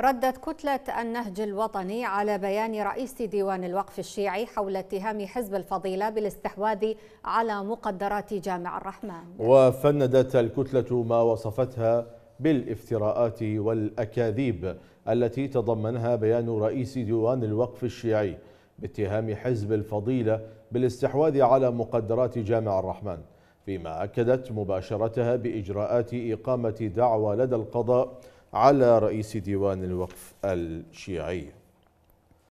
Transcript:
ردت كتلة النهج الوطني على بيان رئيس ديوان الوقف الشيعي حول اتهام حزب الفضيلة بالاستحواذ على مقدرات جامع الرحمن وفندت الكتلة ما وصفتها بالافتراءات والأكاذيب التي تضمنها بيان رئيس ديوان الوقف الشيعي باتهام حزب الفضيلة بالاستحواذ على مقدرات جامع الرحمن فيما أكدت مباشرتها بإجراءات إقامة دعوى لدى القضاء على رئيس ديوان الوقف الشيعي